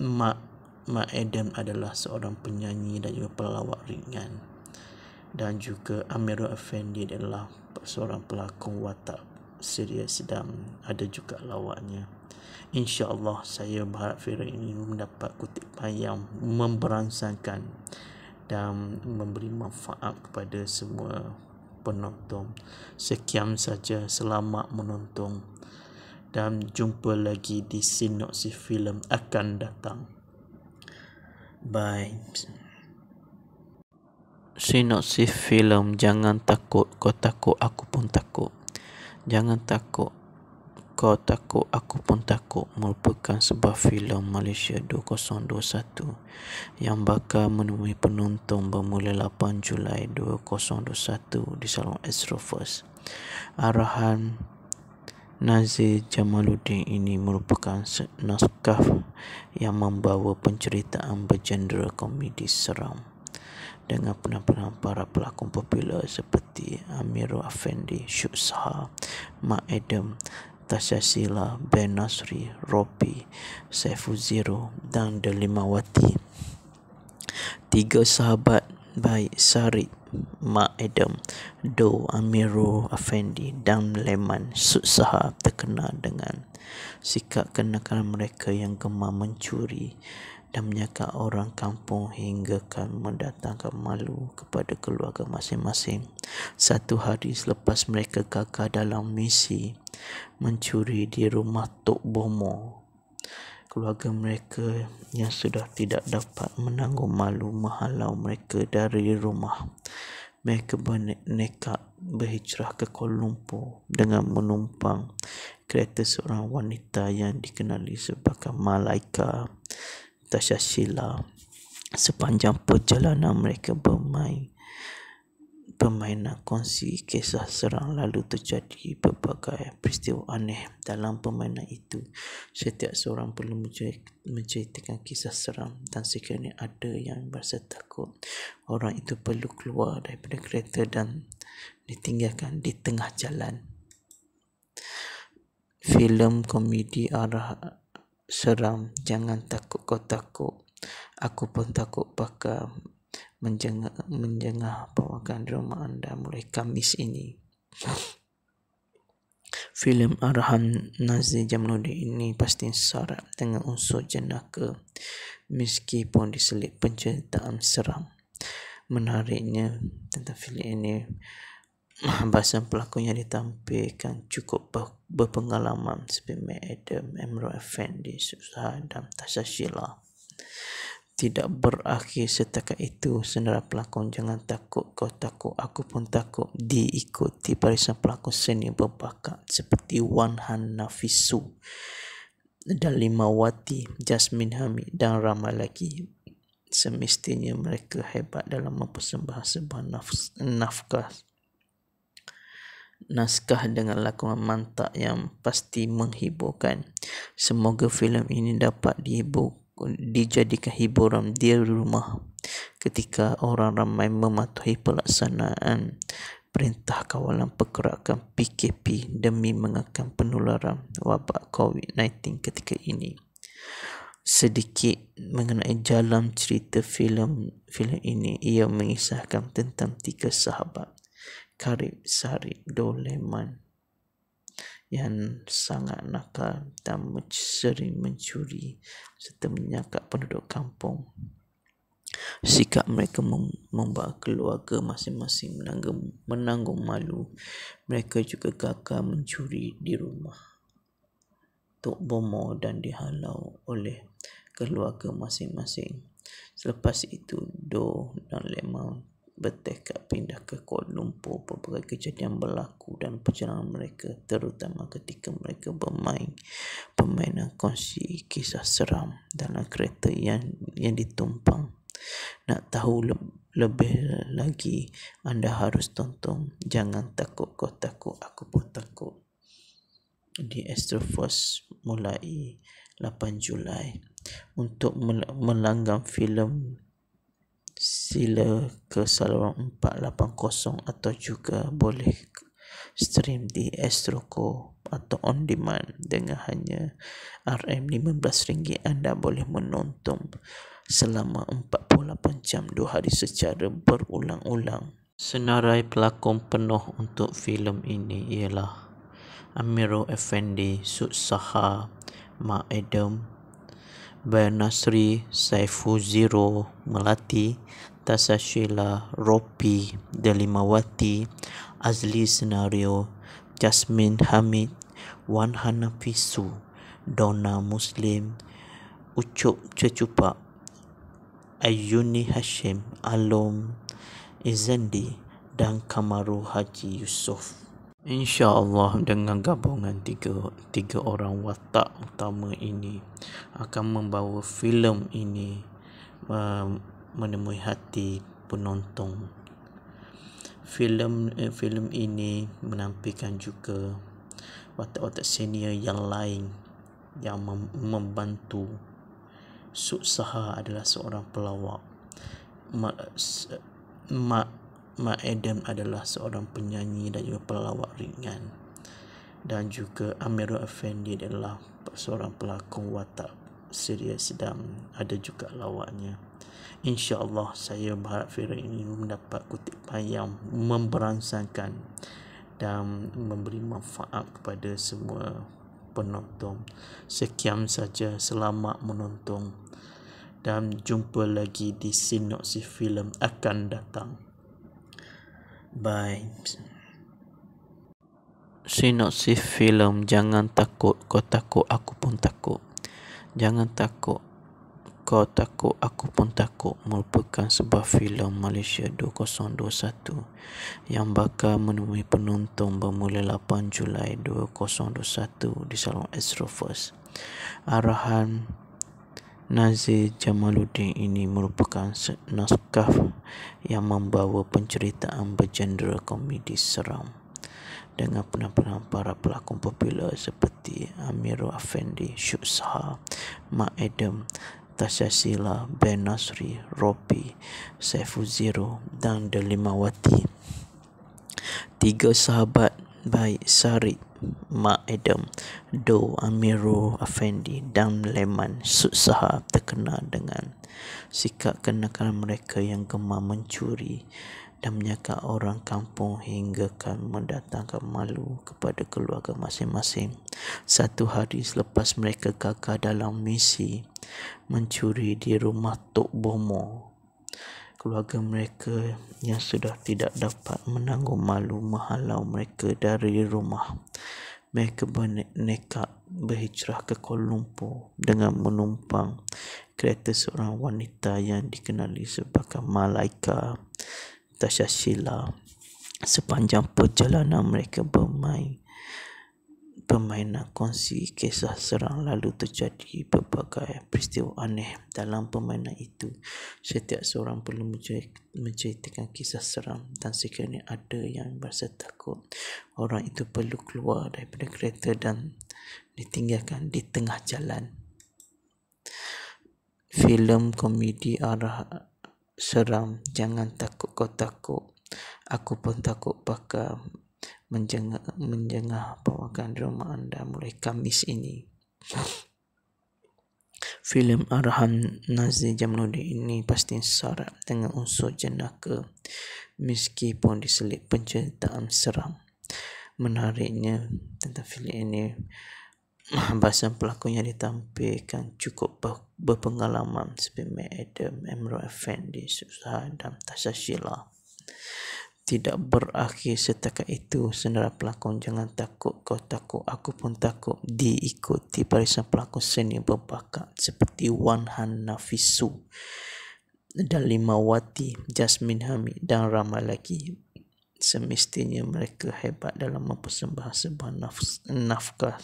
mak Mak Adam adalah seorang penyanyi dan juga pelawak ringan. Dan juga Amirul Effendi adalah seorang pelakon watak serius sedang ada juga lawaknya. InsyaAllah saya berharap film ini mendapat kutipan yang memberansangkan dan memberi manfaat kepada semua penonton. Sekian saja selamat menonton dan jumpa lagi di sinopsis film akan datang. Vibes. Sinopsis film Jangan Takut Kau Takut Aku Pun Takut. Jangan Takut Kau Takut Aku Pun Takut merupakan sebuah filem Malaysia 2021 yang bakal menemui penonton bermula 8 Julai 2021 di saluran Astro First. Arahan Nazir Jamaluddin ini merupakan naskah yang membawa penceritaan bergenre komedi seram dengan penampilan para pelakon popular seperti Amirul Afendi, Syuksha, Mak Adam, Tasha Sila, Ben Nasri, Ropi, Saifu Zero dan Delimawati. Tiga sahabat baik Sarik Ma Adam, Do Amiru Afendi dan Leman Sutsaha terkena dengan sikap kenakalan mereka yang gemar mencuri dan menyakat orang kampung hingga kan mendatangkan malu kepada keluarga masing-masing. Satu hari selepas mereka gagal dalam misi mencuri di rumah Tok Bomo keluarga mereka yang sudah tidak dapat menanggung malu menghalau mereka dari rumah. Mereka bernekat berhijrah ke Kuala Lumpur dengan menumpang kereta seorang wanita yang dikenali sebagai Malaika Tasha Sepanjang perjalanan mereka bermain permainan kongsi kisah serang lalu terjadi berbagai peristiwa aneh dalam permainan itu. Setiap seorang perlu menceritakan kisah seram dan sekiranya ada yang merasa takut, orang itu perlu keluar daripada kereta dan ditinggalkan di tengah jalan. Filem komedi arah seram Jangan takut kau takut Aku pun takut bakal Menjengah menjaga pemakan rumah anda mulai Kamis ini. Film Arhan Nazir Jamaluddin ini pasti sarap dengan unsur jenaka meskipun diselit penceritaan seram. Menariknya tentang filem ini bahasa pelakunya ditampilkan cukup berpengalaman seperti Adam, Emro Effendi, Susah dan Tasha Sheila tidak berakhir setakat itu senara pelakon jangan takut kau takut aku pun takut diikuti barisan pelakon seni berbakat seperti Wan Han Nafisu dan Lima Wati Jasmine Hamid dan ramai lagi semestinya mereka hebat dalam mempersembahkan sebuah nafkah naskah dengan lakonan mantak yang pasti menghiburkan. Semoga filem ini dapat dihibur dijadikan hiburan di rumah ketika orang ramai mematuhi pelaksanaan perintah kawalan pergerakan PKP demi mengakam penularan wabak COVID-19 ketika ini. Sedikit mengenai jalan cerita filem filem ini ia mengisahkan tentang tiga sahabat Karib Sari Doleman yang sangat nakal dan sering mencuri serta menyakat penduduk kampung. Sikap mereka mem- membawa keluarga masing-masing menanggung, menanggung malu. Mereka juga gagal mencuri di rumah. Tok Bomo dan dihalau oleh keluarga masing-masing. Selepas itu, Do dan Lemon bertekad pindah ke Kuala Lumpur pelbagai kejadian berlaku dan perjalanan mereka terutama ketika mereka bermain permainan kongsi kisah seram dalam kereta yang yang ditumpang nak tahu le- lebih lagi anda harus tonton jangan takut kau takut aku pun takut di Astroverse mulai 8 Julai untuk melanggam filem sila ke saluran 480 atau juga boleh stream di Astroco atau on demand dengan hanya RM15 anda boleh menonton selama 48 jam 2 hari secara berulang-ulang. Senarai pelakon penuh untuk filem ini ialah Amiro Effendi, Sud Saha, Mak Adam, Nasri Bernasri Zero Melati Tasashila Ropi Delimawati Azli Senario Jasmine Hamid Wan Hanafisu Dona Muslim Ucup Cecupak Ayuni Hashim Alom Izendi dan Kamaru Haji Yusof. InsyaAllah dengan gabungan tiga, tiga orang watak utama ini akan membawa filem ini uh, menemui hati penonton. Filem uh, filem ini menampilkan juga watak-watak senior yang lain yang mem- membantu Suksaha adalah seorang pelawak. Mak, mak Mak Adam adalah seorang penyanyi dan juga pelawak ringan. Dan juga Amirul Effendi adalah seorang pelakon watak serius sedang ada juga lawaknya. InsyaAllah saya berharap film ini mendapat kutipan yang memberansangkan dan memberi manfaat kepada semua penonton. Sekian saja selamat menonton dan jumpa lagi di sinopsis filem akan datang. Bye. Sinopsis film Jangan Takut Kau Takut Aku Pun Takut. Jangan Takut Kau Takut Aku Pun Takut merupakan sebuah filem Malaysia 2021 yang bakal menemui penonton bermula 8 Julai 2021 di Salon Astro First. Arahan Nazir Jamaluddin ini merupakan naskah yang membawa penceritaan bergenre komedi seram dengan penampilan para pelakon popular seperti Amirul Afendi, Syuksha, Mak Adam, Tasha Sila, Ben Nasri, Ropi, Saifu Zero dan Delimawati. Tiga sahabat baik Sarit Ma Adam, Do Amiru Afendi dan Leman Sutsaha terkena dengan sikap kenakan mereka yang gemar mencuri dan menyakat orang kampung hingga kan mendatangkan malu kepada keluarga masing-masing. Satu hari selepas mereka gagal dalam misi mencuri di rumah Tok Bomo, keluarga mereka yang sudah tidak dapat menanggung malu menghalau mereka dari rumah. Mereka nekat berhijrah ke Kuala Lumpur dengan menumpang kereta seorang wanita yang dikenali sebagai Malaika Tasha Sepanjang perjalanan mereka bermain permainan kongsi kisah serang lalu terjadi pelbagai peristiwa aneh dalam permainan itu. Setiap seorang perlu menceritakan kisah seram dan sekiranya ada yang merasa takut, orang itu perlu keluar daripada kereta dan ditinggalkan di tengah jalan. Filem komedi arah seram Jangan takut kau takut Aku pun takut bakal menjengah, menjengah pawakan rumah anda mulai Kamis ini. Film arahan Nazir Jamnudi ini pasti sarap dengan unsur jenaka meskipun diselip penceritaan seram. Menariknya tentang filem ini bahasa pelakunya ditampilkan cukup berpengalaman seperti Adam, Emerald Effendi, Susah dan Tasha Sheila tidak berakhir setakat itu senara pelakon jangan takut kau takut aku pun takut diikuti barisan pelakon seni berbakat seperti Wanhan Nafisu dan Lima Wati Jasmine Hamid dan ramai lagi semestinya mereka hebat dalam mempersembahkan sebuah nafkah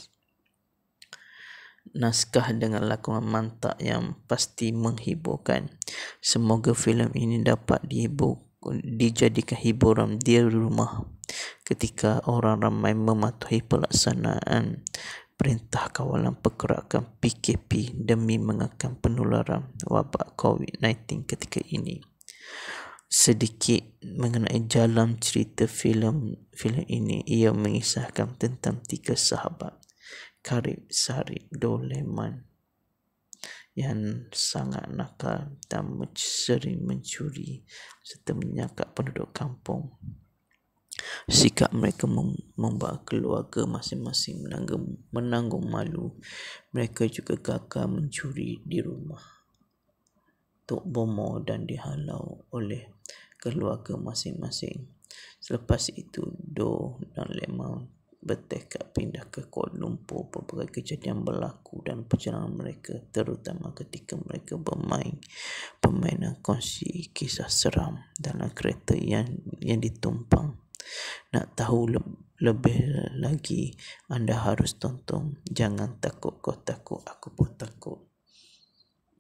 naskah dengan lakonan mantak yang pasti menghiburkan. Semoga filem ini dapat dihibur dijadikan hiburan di rumah ketika orang ramai mematuhi pelaksanaan perintah kawalan pergerakan PKP demi mengakam penularan wabak COVID-19 ketika ini. Sedikit mengenai jalan cerita filem filem ini ia mengisahkan tentang tiga sahabat Karib Sari Doleman yang sangat nakal dan sering mencuri serta menyakat penduduk kampung. Sikap mereka membawa keluarga masing-masing menangg- menanggung malu. Mereka juga gagal mencuri di rumah. Tok Bomo dan dihalau oleh keluarga masing-masing. Selepas itu, Do dan Lemon bertekad pindah ke Kuala Lumpur pelbagai kejadian berlaku dan perjalanan mereka terutama ketika mereka bermain permainan kongsi kisah seram dalam kereta yang yang ditumpang nak tahu le- lebih lagi anda harus tonton jangan takut kau takut aku pun takut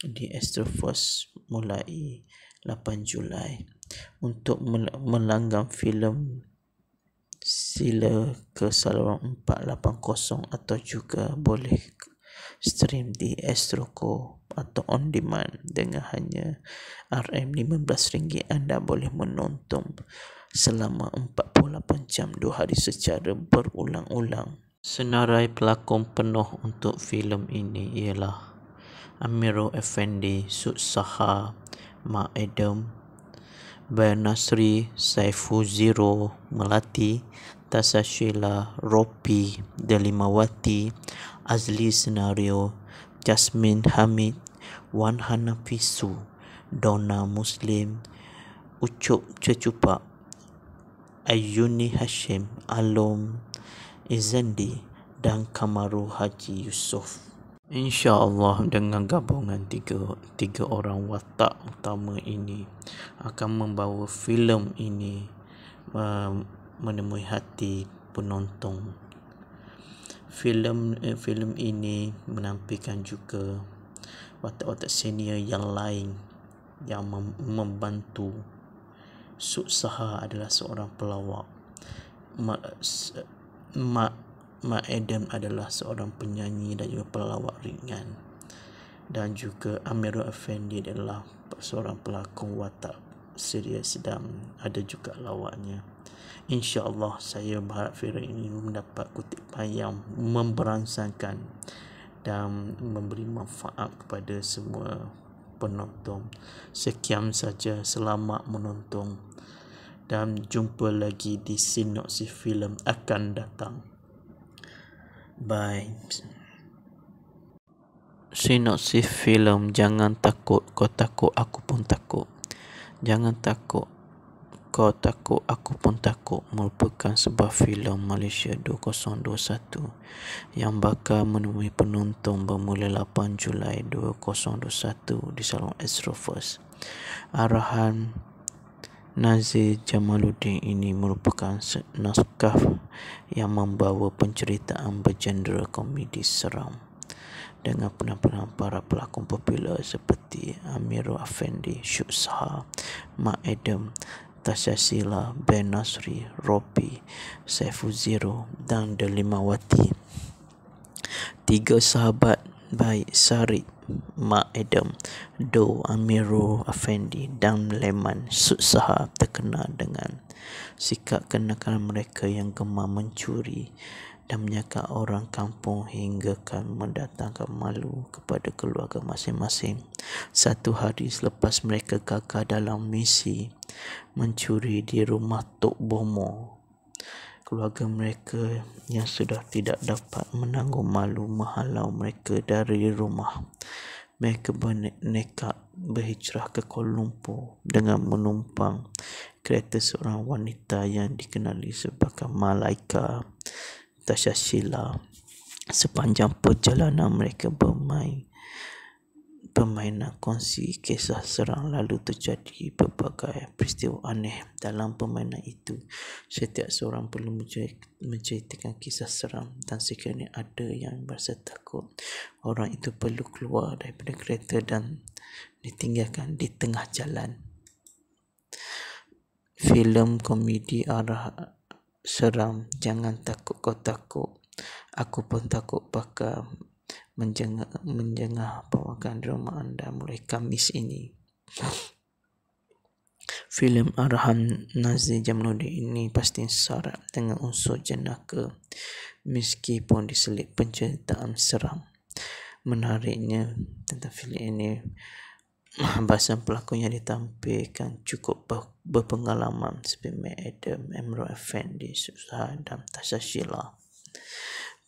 di Astro Astroforce mulai 8 Julai untuk melanggam filem sila ke saluran 480 atau juga boleh stream di Astroco atau on demand dengan hanya RM15 anda boleh menonton selama 48 jam 2 hari secara berulang-ulang. Senarai pelakon penuh untuk filem ini ialah Amiro Effendi, Sud Saha, Mak Adam, Nasri Saifu Zero Melati Tasashila Ropi Delimawati Azli Senario Jasmine Hamid Wan Hanafisu Dona Muslim Ucup Cecupak Ayuni Hashim Alom Izendi dan Kamaru Haji Yusof. InsyaAllah dengan gabungan tiga, tiga orang watak utama ini akan membawa filem ini uh, menemui hati penonton. Filem uh, filem ini menampilkan juga watak-watak senior yang lain yang mem- membantu Suksaha adalah seorang pelawak. Mak, mak Mak Adam adalah seorang penyanyi dan juga pelawak ringan dan juga Amirul Effendi adalah seorang pelakon watak serius sedang ada juga lawaknya insyaAllah saya berharap film ini mendapat kutipan yang memberansangkan dan memberi manfaat kepada semua penonton sekian saja selamat menonton dan jumpa lagi di sinopsis film akan datang Bye. Sinopsis film Jangan Takut Kau Takut Aku Pun Takut. Jangan Takut Kau Takut Aku Pun Takut merupakan sebuah filem Malaysia 2021 yang bakal menemui penonton bermula 8 Julai 2021 di Salon Astro First. Arahan Nazir Jamaluddin ini merupakan naskah yang membawa penceritaan bergenre komedi seram dengan penampilan para pelakon popular seperti Amirul Afendi, Syuksha, Mak Adam, Tasha Sila, Ben Nasri, Ropi, Saifu Zero dan Delimawati. Tiga sahabat baik Sarit Ma Adam, Do Amiru Afendi dan Leman Sutsaha terkena dengan sikap kenakan mereka yang gemar mencuri dan menyakat orang kampung hingga kan mendatangkan malu kepada keluarga masing-masing. Satu hari selepas mereka gagal dalam misi mencuri di rumah Tok Bomo, keluarga mereka yang sudah tidak dapat menanggung malu menghalau mereka dari rumah. Mereka bernekat berhijrah ke Kuala Lumpur dengan menumpang kereta seorang wanita yang dikenali sebagai Malaika Tasha Sheila. Sepanjang perjalanan mereka bermain permainan kongsi kisah serang lalu terjadi pelbagai peristiwa aneh dalam permainan itu. Setiap seorang perlu menceritakan kisah seram dan sekiranya ada yang merasa takut, orang itu perlu keluar daripada kereta dan ditinggalkan di tengah jalan. Filem komedi arah seram Jangan takut kau takut Aku pun takut bakal menjengah, menjengah pawagan rumah anda mulai Kamis ini. Film Arhan Nazir Jamaluddin ini pasti sarap dengan unsur jenaka meskipun diselip penceritaan seram. Menariknya tentang filem ini bahasa pelakunya ditampilkan cukup berpengalaman seperti Adam, Emerald Effendi, Susah dan Tasha Sheila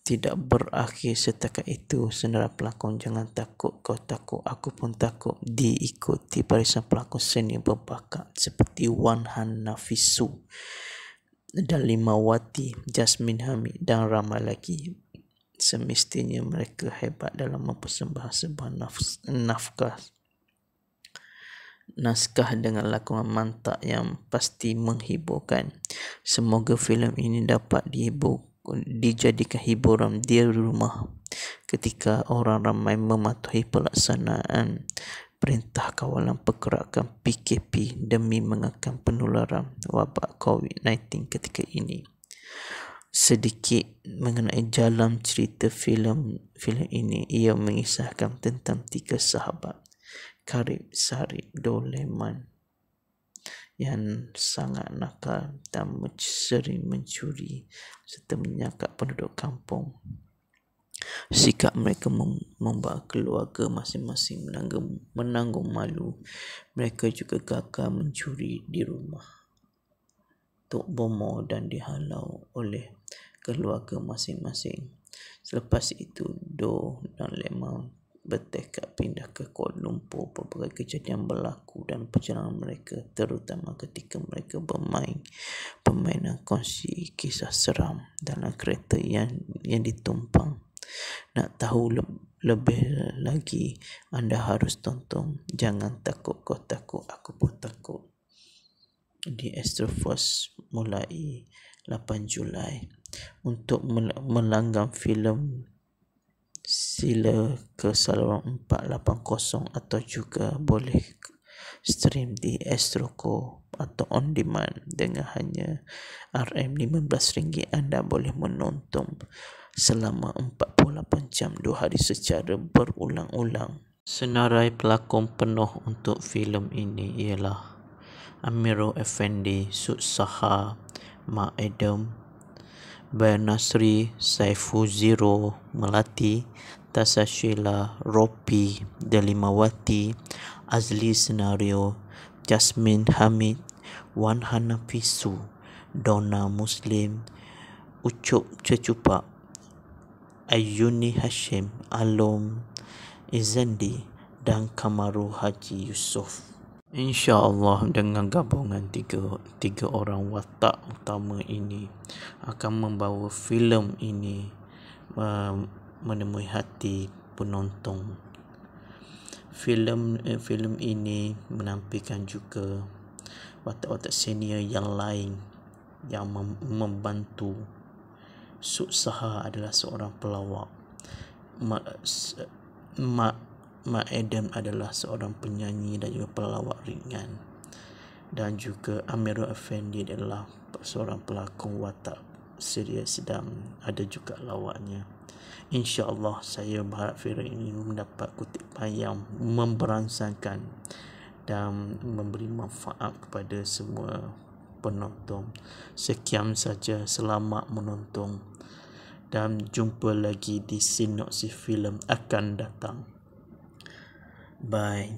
tidak berakhir setakat itu senara pelakon jangan takut kau takut aku pun takut diikuti barisan pelakon seni berbakat seperti Wan Han Nafisu dan Lima Wati Jasmine Hamid dan ramai lagi semestinya mereka hebat dalam mempersembahkan sebuah nafkah naskah dengan lakonan mantak yang pasti menghiburkan. Semoga filem ini dapat dihibur dijadikan hiburan di rumah ketika orang ramai mematuhi pelaksanaan perintah kawalan pergerakan PKP demi mengekang penularan wabak COVID-19 ketika ini. Sedikit mengenai jalan cerita filem filem ini ia mengisahkan tentang tiga sahabat Karib, Sari, Doleman yang sangat nakal dan sering mencuri serta menyakat penduduk kampung. Sikap mereka mem- membuat keluarga masing-masing menanggung, menanggung malu. Mereka juga gagal mencuri di rumah. Tok Bomo dan dihalau oleh keluarga masing-masing. Selepas itu, Do dan Lemau bertekad pindah ke Kuala Lumpur beberapa kejadian berlaku dan perjalanan mereka terutama ketika mereka bermain permainan kongsi kisah seram dalam kereta yang yang ditumpang nak tahu le- lebih lagi anda harus tonton jangan takut kau takut aku pun takut di Astroforce mulai 8 Julai untuk melanggam filem sila ke saluran 480 atau juga boleh stream di Astroco atau on demand dengan hanya RM15 anda boleh menonton selama 48 jam 2 hari secara berulang-ulang. Senarai pelakon penuh untuk filem ini ialah Amiro Effendi, Sud Saha, Mak Adam, Nasri Saifu Zero Melati Tasashila Ropi Delimawati Azli Senario Jasmine Hamid Wan Hanafisu Dona Muslim Ucup Cecupak Ayuni Hashim Alom Izendi dan Kamaru Haji Yusof. InsyaAllah dengan gabungan tiga, tiga orang watak utama ini akan membawa filem ini uh, menemui hati penonton. Filem uh, filem ini menampilkan juga watak-watak senior yang lain yang mem- membantu Suksaha adalah seorang pelawak. Mak, mak Mak Adam adalah seorang penyanyi dan juga pelawak ringan. Dan juga Amirul Effendi adalah seorang pelakon watak serius sedang ada juga lawaknya. InsyaAllah saya berharap film ini mendapat kutipan yang memberangsangkan dan memberi manfaat kepada semua penonton. Sekian saja selamat menonton dan jumpa lagi di sinopsis film akan datang. Bye.